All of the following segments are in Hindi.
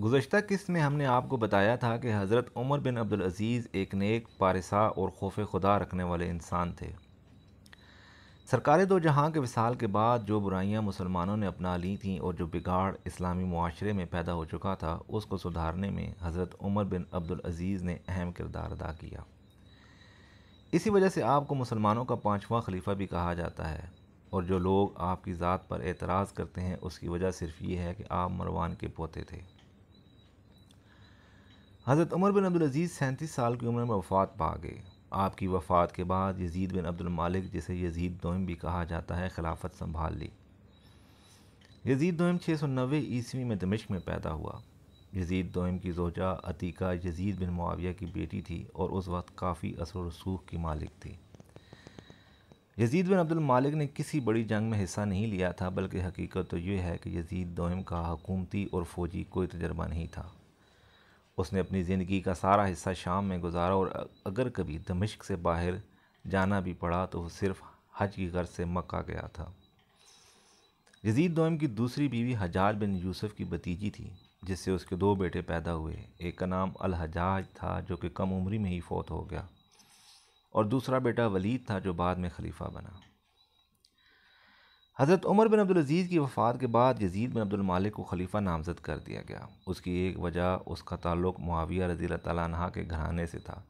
गुज्त किस्त में हमने आपको बताया था कि हज़रत उमर बिन अब्दुल अज़ीज़ एक नेक पारसा और खौफ खुदा रखने वाले इंसान थे सरकार दो जहाँ के विसाल के बाद जो बुराइयाँ मुसलमानों ने अपना ली थीं और जो बिगाड़ इस्लामी माशरे में पैदा हो चुका था उसको सुधारने में हज़रत उमर बिन अब्दुल अज़ीज़ ने अहम किरदार अदा किया इसी वजह से आपको मुसलमानों का पाँचवा खलीफा भी कहा जाता है और जो लोग आपकी ज़ात पर एतराज़ करते हैं उसकी वजह सिर्फ ये है कि आप मरवान के पोते थे हज़रत उमर बिन अब्दुलज़ीज़ सैंतीस साल की उम्र में वफ़ात पा गए आपकी वफ़ात के बाद यजीद बिन अब्दुलमालिक जिसे यजीद दोम भी कहा जाता है खिलाफत संभाल ली यजीद दोम छः सौ नबे ईस्वी में दमिश्क में पैदा हुआ यजीद दोम की जोजा अतीका यजीद बिन मुआविया की बेटी थी और उस वक्त काफ़ी असर रसूख की मालिक थी यजीद बिन अब्दुल मालिक ने किसी बड़ी जंग में हिस्सा नहीं लिया था बल्कि हकीकत तो यह है कि यजीद दोम का हकूमती और फ़ौजी कोई तजर्बा नहीं था उसने अपनी ज़िंदगी का सारा हिस्सा शाम में गुजारा और अगर कभी दमिश्क से बाहर जाना भी पड़ा तो वह सिर्फ हज की गर्ज से मक्का गया था यजीद दोम की दूसरी बीवी हजाज बिन यूसुफ की भतीजी थी जिससे उसके दो बेटे पैदा हुए एक का नाम अल हजाज था जो कि कम उम्री में ही फौत हो गया और दूसरा बेटा वलीद था जो बाद में खलीफा बना हज़रत उमर बिन अब्दुलज़ीज़ की वफ़ात के बाद यजीद बिन अब्दुलमालिक को खलीफा नामजद कर दिया गया उसकी एक वजह उसका ताल्लुक़ मुआविया रजी तह के घराने से था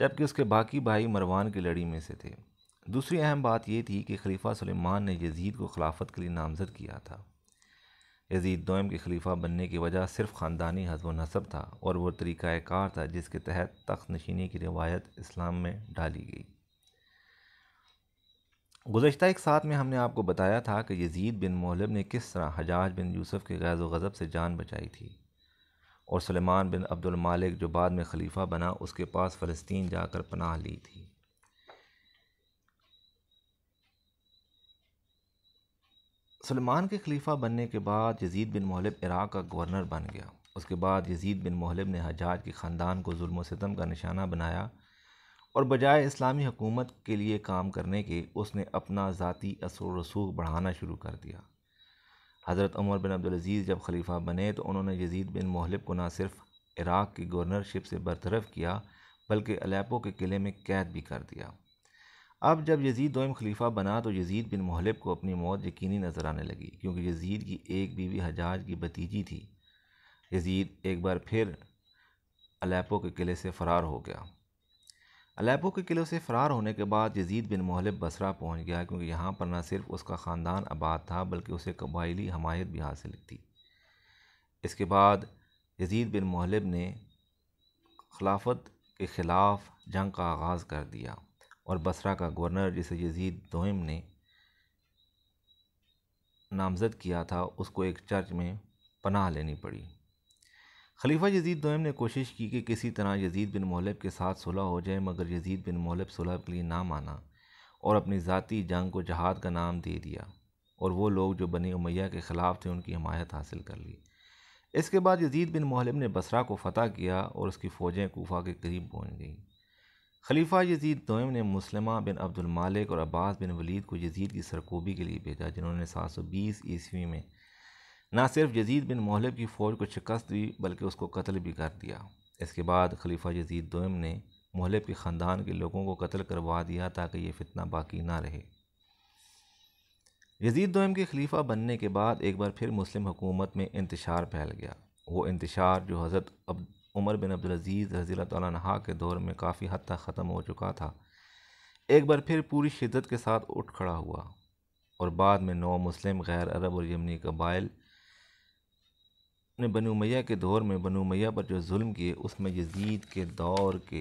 जबकि उसके बाकी भाई मरवान की लड़ी में से थे दूसरी अहम बात यह थी कि खलीफा सलेमान ने यजीद को खिलाफत के लिए नामज़द किया था यजीद दोम के खलीफा बनने की वजह सिर्फ ख़ानदानी हजब नसब था और वह तरीक़ाकार था जिसके तहत तख्त नशीनी की रिवायत इस्लाम में डाली गई गुज्त एक साथ में हमने आपको बताया था कि यजीद बिन मोहलब ने किस तरह हजाज बिन यूसुफ़ के गैज़ गज़ब से जान बचाई थी और सलेमान बिन अब्दुल मालिक जो बाद में खलीफा बना उसके पास फ़लस्तीन जाकर पनाह ली थी सलमान के खलीफा बनने के बाद यजीद बिन मोहलब इराक़ का गवर्नर बन गया उसके बाद यजीद बिन मोहलब ने हजाज के ख़ानदान को म सितम का निशाना बनाया और बजाय इस्लामी हुकूमत के लिए काम करने के उसने अपना ज़ाती असर रसूख बढ़ाना शुरू कर दिया हज़रत उमर बिन अब्दुलज़ीज़ जब खलीफा बने तो उन्होंने यजीद बिन महलब को ना सिर्फ इराक़ की गवर्नरशिप से बरतरफ किया बल्कि अलेपो के किले में कैद भी कर दिया अब जब यजीद दोम खलीफा बना तो यजीद बिन महलब को अपनी मौत यकीनी नज़र आने लगी क्योंकि यजीद की एक बीवी हजाज की भतीजी थी यजीद एक बार फिर अलेपो के किले से फ़रार हो गया अलेपो के किले से फ़रार होने के बाद यजीद बिन महलब बसरा पहुंच गया क्योंकि यहाँ पर न सिर्फ उसका ख़ानदान आबाद था बल्कि उसे कबाइली हमायत भी हासिल थी इसके बाद यजीद बिन महलब ने खिलाफत के ख़िलाफ़ जंग का आगाज़ कर दिया और बसरा का गवर्नर जिसे यजीद दोम ने नामज़द किया था उसको एक चर्च में पनाह लेनी पड़ी खलीफा यजीद दोम तो ने कोशिश की कि किसी तरह यजीद बिन महलब के साथ सुलह हो जाए मगर यजीद बिन महलब सुलह के लिए ना माना और अपनी ज़ाती जंग को जहाद का नाम दे दिया और वो लोग जो बने उमैया के ख़िलाफ़ थे उनकी हमायत हासिल कर ली इसके बाद यजीद बिन महलब ने बसरा को फ़तह किया और उसकी फ़ौजें कोफा के करीब पहुँच गईं खलीफा यजीद दोम तो ने मुसलमा बिन अब्दुल मालिक और अब्बास बिन वलीद को यजीद की सरकोबी के लिए भेजा जिन्होंने सात सौ बीस ईस्वी में ना सिर्फ यजीद बिन महलब की फ़ौज को शिकस्त दी बल्कि उसको कत्ल भी कर दिया इसके बाद खलीफा यजीद दोम ने महलब के ख़ानदान के लोगों को कत्ल करवा दिया ताकि ये फितना बाकी ना रहे यजीद दोम के खलीफा बनने के बाद एक बार फिर मुस्लिम हुकूमत में इंतशार फैल गया वो इंतशार जो हज़रत अब उमर बिन अब्दुलज़ीज़ रजील तह के दौर में काफ़ी हद तक ख़त्म हो चुका था एक बार फिर पूरी शिद्दत के साथ उठ खड़ा हुआ और बाद में नौ मुस्लिम गैर अरब और यमनी कबाइल ने बनु मैया के दौर में बनु मैया पर जो जुल्म किए उसमें यजीद के दौर के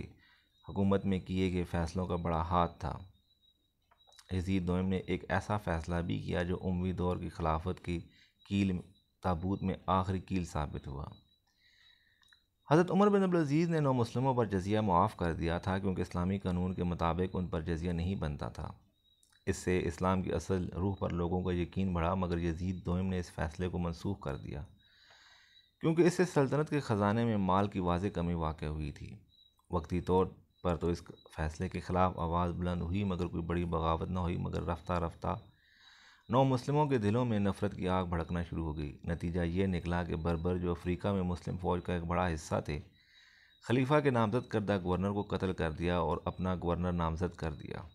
हुकूमत में किए गए फ़ैसलों का बड़ा हाथ था यजीद दोम ने एक ऐसा फ़ैसला भी किया जो उमवी दौर की खिलाफत की कील ताबूत में आखिरी कील साबित हुआ हज़रत उमर बिन अब्दुलज़ीज़ ने नौ मुस्लिमों पर जजिया मुआफ़ कर दिया था क्योंकि इस्लामी कानून के मुताबिक उन पर जजिया नहीं बनता था इससे इस्लाम की असल रूह पर लोगों का यकीन बढ़ा मगर यजीद दोम ने इस फ़ैसले को मनसूख कर दिया क्योंकि इससे सल्तनत के ख़जाने में माल की वाज कमी वाक़ हुई थी वक्ती तौर पर तो इस फैसले के ख़िलाफ़ आवाज़ बुलंद हुई मगर कोई बड़ी बगावत ना हुई मगर रफ्ता रफ्ता नौ मुस्लिमों के दिलों में नफ़रत की आग भड़कना शुरू हो गई नतीजा ये निकला कि बर्बर जो अफ्रीका में मुस्लिम फ़ौज का एक बड़ा हिस्सा थे खलीफा के नामजद करदा गवर्नर को कत्ल कर दिया और अपना गवर्नर नामजद कर दिया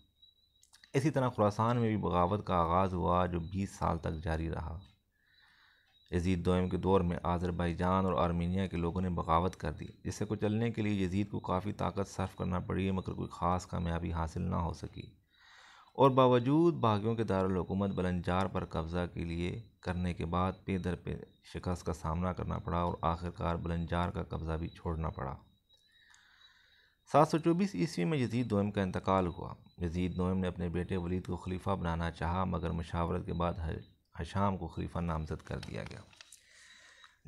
इसी तरह खुरासान में भी बगावत का आगाज़ हुआ जो बीस साल तक जारी रहा यजीद दोम के दौर में आज़रबाईजान और आर्मीनिया के लोगों ने बगावत कर दी जिससे कुचलने के लिए यजीद को काफ़ी ताकत सर्फ करना पड़ी मगर कोई ख़ास कामयाबी हासिल ना हो सकी और बावजूद बागियों के दारकूमत बलंजार पर कब्ज़ा के लिए करने के बाद पे दर पे शिकस्त का सामना करना पड़ा और आखिरकार बलंजार का कब्ज़ा भी छोड़ना पड़ा सात सौ चौबीस ईस्वी में यजीद दोम का इंतकाल हुआ यजीद दोम ने अपने बेटे वलीद को खलीफा बनाना चाहा मगर मशावरत के बाद हशाम को खलीफा नामज़द कर दिया गया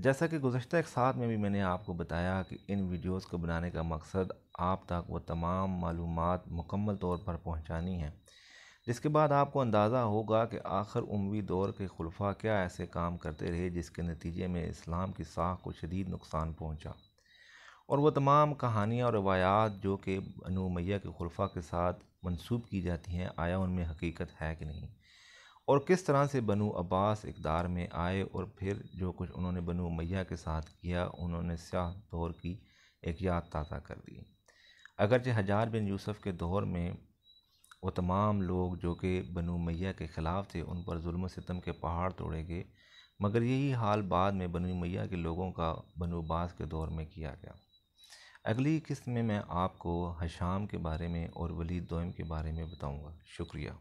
जैसा कि गुजशत एक साथ में भी मैंने आपको बताया कि इन वीडियोस को बनाने का मकसद आप तक वो तमाम मालूम मुकम्मल तौर पर पहुंचानी है जिसके बाद आपको अंदाज़ा होगा कि आखिर उमवी दौर के खलफ़ा क्या ऐसे काम करते रहे जिसके नतीजे में इस्लाम की साख को शदीद नुकसान पहुँचा और वह तमाम कहानियाँ और रवायात जो कि अनुमैया के खलफ़ा के साथ मनसूब की जाती हैं आया उनमें हकीकत है कि नहीं और किस तरह से बनु अब्बास इकदार में आए और फिर जो कुछ उन्होंने बनु मैया के साथ किया उन्होंने स्याह दौर की एक याद ताज़ा कर दी अगरचे हज़ार बिन यूसुफ के दौर में वो तमाम लोग जो कि बनु मैया के ख़िलाफ़ थे उन पर जुल्म सितम के पहाड़ तोड़े गए मगर यही हाल बाद में बनु मैया के लोगों का बनु अब्बास के दौर में किया गया अगली किस्त में मैं आपको हशाम के बारे में और वलीद दोम के बारे में बताऊँगा शुक्रिया